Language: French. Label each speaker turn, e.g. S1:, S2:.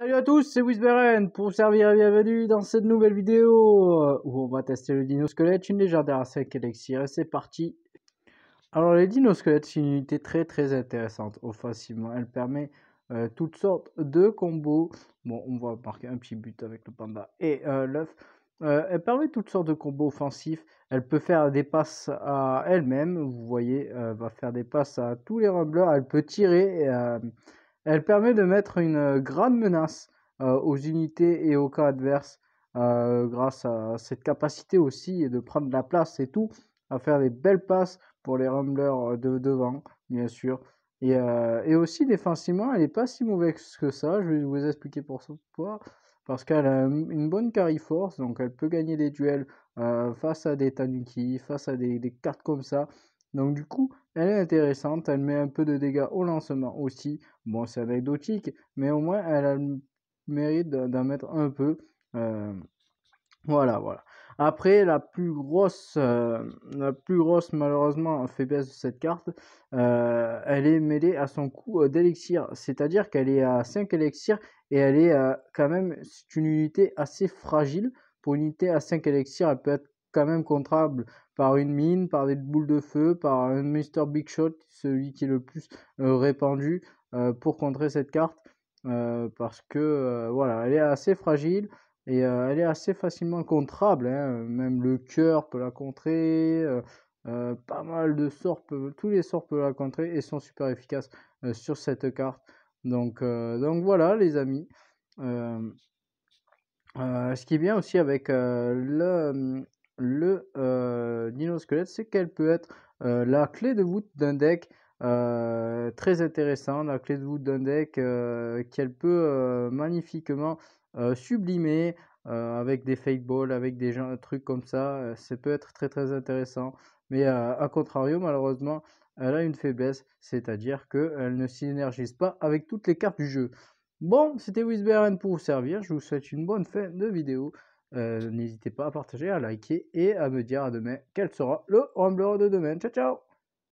S1: Salut à tous, c'est Wizberen pour vous servir et bienvenue dans cette nouvelle vidéo où on va tester le dinosquelette, une légendaire à 5 et c'est parti Alors les dinosquelettes c'est une unité très très intéressante offensivement, elle permet euh, toutes sortes de combos, bon on va marquer un petit but avec le panda et euh, l'œuf, euh, elle permet toutes sortes de combos offensifs, elle peut faire des passes à elle-même, vous voyez, elle va faire des passes à tous les rumblers, elle peut tirer... Et, elle permet de mettre une euh, grande menace euh, aux unités et aux cas adverses euh, grâce à cette capacité aussi de prendre de la place et tout, à faire des belles passes pour les rumblers de devant, bien sûr. Et, aussi défensivement, elle n'est pas si mauvaise que ça. Je vais vous expliquer pourquoi. Parce qu'elle a une bonne carry force, donc elle peut gagner des duels face à des Tanuki, face à des, cartes comme ça. Donc du coup, elle est intéressante, elle met un peu de dégâts au lancement aussi. Bon, c'est anecdotique, mais au moins elle a le mérite d'en mettre un peu. Euh, voilà, voilà. Après, la plus grosse, euh, la plus grosse malheureusement faiblesse de cette carte, euh, elle est mêlée à son coût d'élixir. C'est-à-dire qu'elle est à 5 élixirs et elle est quand même, c'est une unité assez fragile. Pour une unité à 5 élixirs, elle peut être quand même contrable par une mine, par des boules de feu, par un Mr. Big Shot, celui qui est le plus euh, répandu euh, pour contrer cette carte. Euh, parce que voilà, elle est assez fragile et elle est assez facilement contrable. Hein. Même le cœur peut la contrer. pas mal de sorts, tous les sorts peuvent la contrer et sont super efficaces sur cette carte. Donc, donc voilà les amis. ce qui est bien aussi avec le, le euh, dinosquelette, c'est qu'elle peut être euh, la clé de voûte d'un deck euh, très intéressant, la clé de voûte d'un deck euh, qu'elle peut magnifiquement sublimer avec des fake balls, avec des trucs comme ça. ça peut être très très intéressant. Mais à contrario, malheureusement, elle a une faiblesse, c'est-à-dire qu'elle ne synergise pas avec toutes les cartes du jeu. Bon, c'était WizBRN pour vous servir. Je vous souhaite une bonne fin de vidéo. Euh, n'hésitez pas à partager, à liker et à me dire à demain quel sera le Rambler de demain. Ciao, ciao